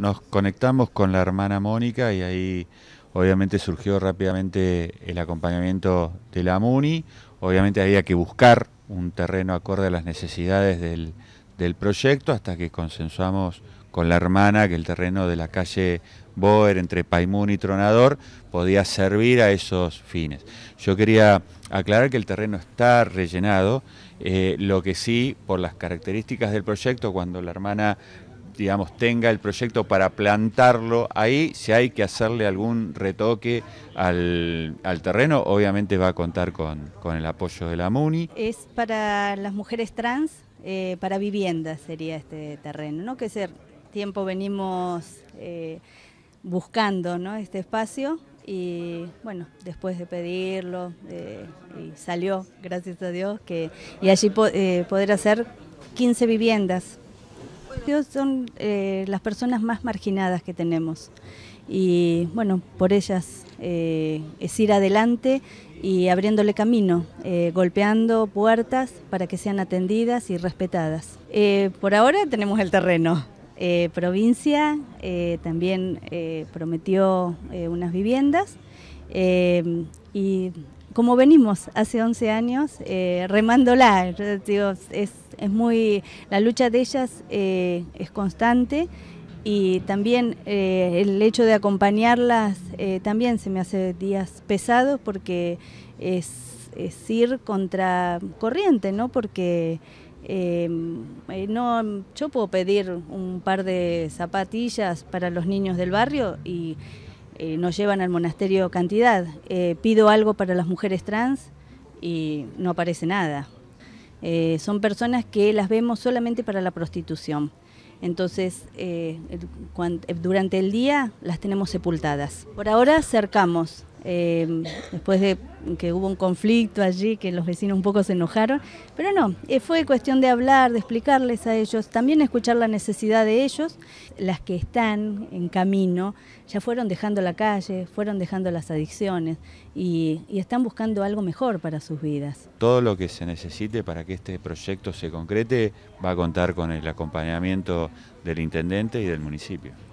nos conectamos con la hermana Mónica y ahí obviamente surgió rápidamente el acompañamiento de la MUNI. Obviamente había que buscar un terreno acorde a las necesidades del, proyecto hasta que consensuamos con la hermana que el terreno de la calle Boer entre Paimún y Tronador podía servir a esos fines. Yo quería aclarar que el terreno está rellenado, eh, lo que sí, por las características del proyecto, cuando la hermana digamos, tenga el proyecto para plantarlo ahí, si hay que hacerle algún retoque al, terreno, obviamente va a contar con, el apoyo de la MUNI. Es para las mujeres trans, eh, para viviendas sería este terreno, ¿no? Que hace tiempo venimos eh, buscando este espacio y bueno, después de pedirlo, eh, y salió, gracias a Dios, que, y allí poder hacer 15 viviendas son eh, las personas más marginadas que tenemos y bueno, por ellas eh, es ir adelante y abriéndole camino, eh, golpeando puertas para que sean atendidas y respetadas. por ahora tenemos el terreno. provincia también prometió unas viviendas y como venimos hace 11 años, eh, remándola. digo, es, es, muy, la lucha de ellas eh, es constante y también eh, el hecho de acompañarlas eh, también se me hace días pesados porque es, es ir contra corriente, ¿no? Porque no, yo puedo pedir un par de zapatillas para los niños del barrio y eh, nos llevan al monasterio cantidad. Eh, pido algo para las mujeres trans y no aparece nada. Eh, son personas que las vemos solamente para la prostitución. Entonces, durante el día las tenemos sepultadas. Por ahora cercamos Em, después de que hubo un conflicto allí, que los vecinos un poco se enojaron, pero no, eh, fue cuestión de hablar, de explicarles a ellos, también escuchar la necesidad de ellos, las que están en camino, ya fueron dejando la calle, fueron dejando las adicciones y están buscando algo mejor para sus vidas. Todo lo que se necesite para que este proyecto se concrete va a contar con el acompañamiento del intendente y del municipio.